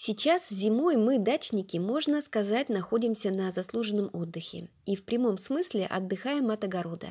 Сейчас зимой мы, дачники, можно сказать, находимся на заслуженном отдыхе и в прямом смысле отдыхаем от огорода.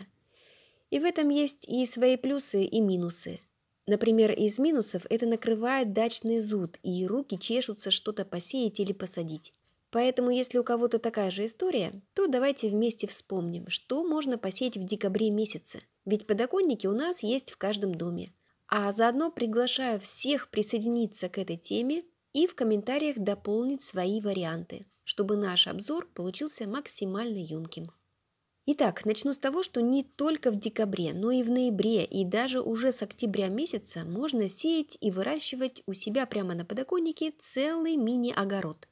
И в этом есть и свои плюсы, и минусы. Например, из минусов это накрывает дачный зуд, и руки чешутся что-то посеять или посадить. Поэтому, если у кого-то такая же история, то давайте вместе вспомним, что можно посеять в декабре месяце. Ведь подоконники у нас есть в каждом доме. А заодно приглашаю всех присоединиться к этой теме – и в комментариях дополнить свои варианты, чтобы наш обзор получился максимально емким. Итак, начну с того, что не только в декабре, но и в ноябре, и даже уже с октября месяца можно сеять и выращивать у себя прямо на подоконнике целый мини-огород.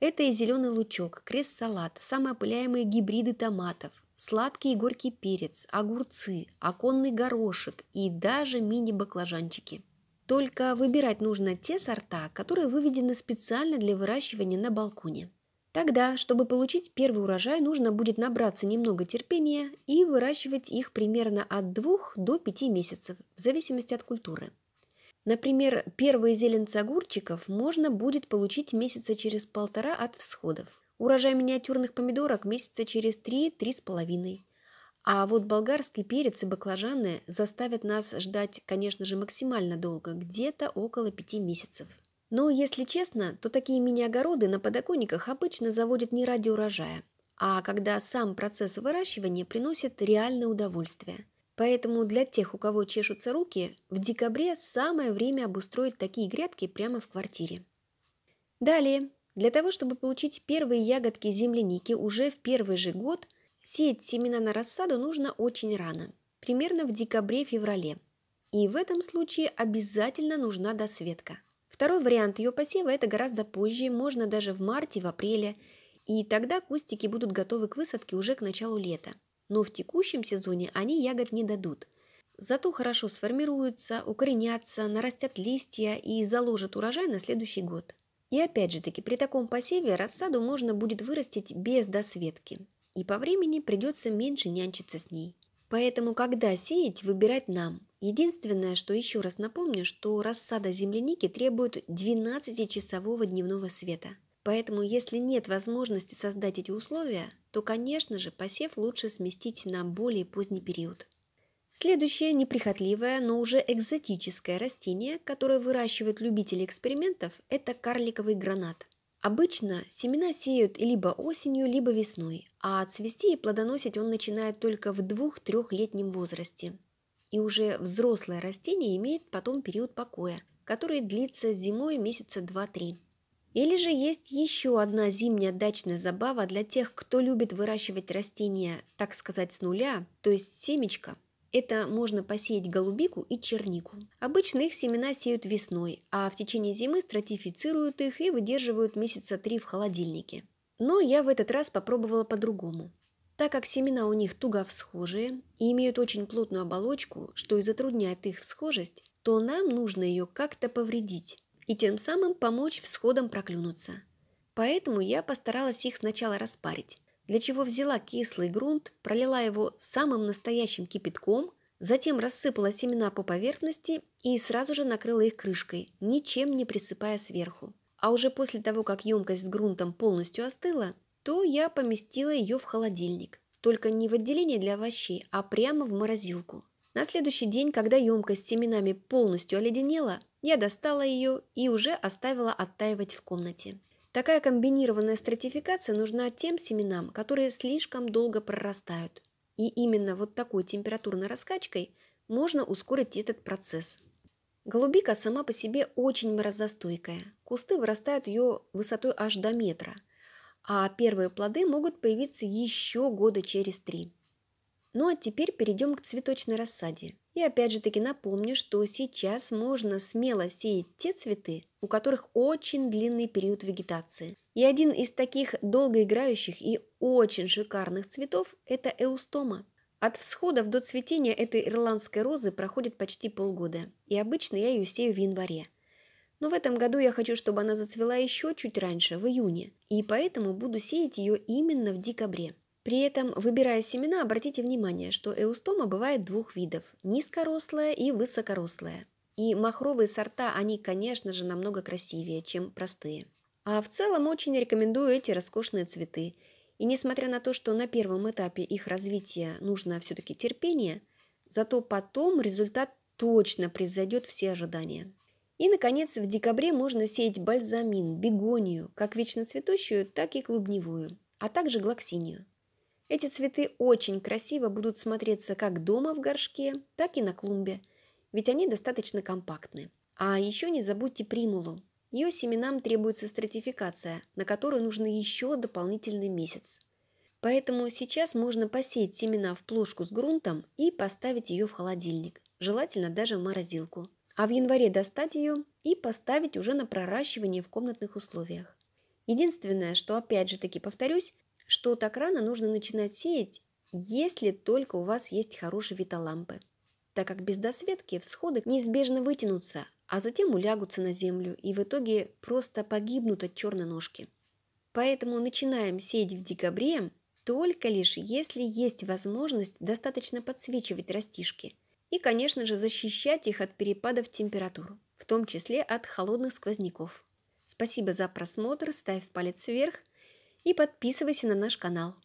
Это и зеленый лучок, крест-салат, самоопыляемые гибриды томатов, сладкий и горький перец, огурцы, оконный горошек и даже мини-баклажанчики – только выбирать нужно те сорта, которые выведены специально для выращивания на балконе. Тогда, чтобы получить первый урожай, нужно будет набраться немного терпения и выращивать их примерно от 2 до 5 месяцев, в зависимости от культуры. Например, первые зеленцы огурчиков можно будет получить месяца через полтора от всходов. Урожай миниатюрных помидорок месяца через 3-3,5. А вот болгарский перец и баклажаны заставят нас ждать, конечно же, максимально долго, где-то около пяти месяцев. Но, если честно, то такие мини-огороды на подоконниках обычно заводят не ради урожая, а когда сам процесс выращивания приносит реальное удовольствие. Поэтому для тех, у кого чешутся руки, в декабре самое время обустроить такие грядки прямо в квартире. Далее, для того, чтобы получить первые ягодки земляники уже в первый же год – Сеять семена на рассаду нужно очень рано, примерно в декабре-феврале. И в этом случае обязательно нужна досветка. Второй вариант ее посева – это гораздо позже, можно даже в марте, в апреле. И тогда кустики будут готовы к высадке уже к началу лета. Но в текущем сезоне они ягод не дадут. Зато хорошо сформируются, укоренятся, нарастят листья и заложат урожай на следующий год. И опять же таки, при таком посеве рассаду можно будет вырастить без досветки и по времени придется меньше нянчиться с ней. Поэтому, когда сеять, выбирать нам. Единственное, что еще раз напомню, что рассада земляники требует 12-часового дневного света. Поэтому, если нет возможности создать эти условия, то, конечно же, посев лучше сместить на более поздний период. Следующее неприхотливое, но уже экзотическое растение, которое выращивают любители экспериментов, это карликовый гранат – Обычно семена сеют либо осенью, либо весной, а цвести и плодоносить он начинает только в двух-трехлетнем возрасте. И уже взрослое растение имеет потом период покоя, который длится зимой месяца 2-3. Или же есть еще одна зимняя дачная забава для тех, кто любит выращивать растения, так сказать, с нуля, то есть семечко – это можно посеять голубику и чернику. Обычно их семена сеют весной, а в течение зимы стратифицируют их и выдерживают месяца три в холодильнике. Но я в этот раз попробовала по-другому. Так как семена у них туго всхожие и имеют очень плотную оболочку, что и затрудняет их всхожесть, то нам нужно ее как-то повредить и тем самым помочь всходам проклюнуться. Поэтому я постаралась их сначала распарить для чего взяла кислый грунт, пролила его самым настоящим кипятком, затем рассыпала семена по поверхности и сразу же накрыла их крышкой, ничем не присыпая сверху. А уже после того, как емкость с грунтом полностью остыла, то я поместила ее в холодильник. Только не в отделение для овощей, а прямо в морозилку. На следующий день, когда емкость с семенами полностью оледенела, я достала ее и уже оставила оттаивать в комнате. Такая комбинированная стратификация нужна тем семенам, которые слишком долго прорастают. И именно вот такой температурной раскачкой можно ускорить этот процесс. Голубика сама по себе очень морозостойкая. Кусты вырастают ее высотой аж до метра, а первые плоды могут появиться еще года через три. Ну а теперь перейдем к цветочной рассаде. И опять же таки напомню, что сейчас можно смело сеять те цветы, у которых очень длинный период вегетации. И один из таких долгоиграющих и очень шикарных цветов – это эустома. От всходов до цветения этой ирландской розы проходит почти полгода, и обычно я ее сею в январе. Но в этом году я хочу, чтобы она зацвела еще чуть раньше, в июне, и поэтому буду сеять ее именно в декабре. При этом, выбирая семена, обратите внимание, что эустома бывает двух видов – низкорослая и высокорослая. И махровые сорта, они, конечно же, намного красивее, чем простые. А в целом очень рекомендую эти роскошные цветы. И несмотря на то, что на первом этапе их развития нужно все-таки терпение, зато потом результат точно превзойдет все ожидания. И, наконец, в декабре можно сеять бальзамин, бегонию, как вечно цветущую, так и клубневую, а также глоксинию. Эти цветы очень красиво будут смотреться как дома в горшке, так и на клумбе, ведь они достаточно компактны. А еще не забудьте примулу. Ее семенам требуется стратификация, на которую нужно еще дополнительный месяц. Поэтому сейчас можно посеять семена в плошку с грунтом и поставить ее в холодильник, желательно даже в морозилку. А в январе достать ее и поставить уже на проращивание в комнатных условиях. Единственное, что опять же таки повторюсь, что так рано нужно начинать сеять, если только у вас есть хорошие виталампы, так как без досветки всходы неизбежно вытянутся, а затем улягутся на землю и в итоге просто погибнут от черной ножки. Поэтому начинаем сеять в декабре только лишь если есть возможность достаточно подсвечивать растишки и, конечно же, защищать их от перепадов температур, в том числе от холодных сквозняков. Спасибо за просмотр, ставь палец вверх, и подписывайся на наш канал.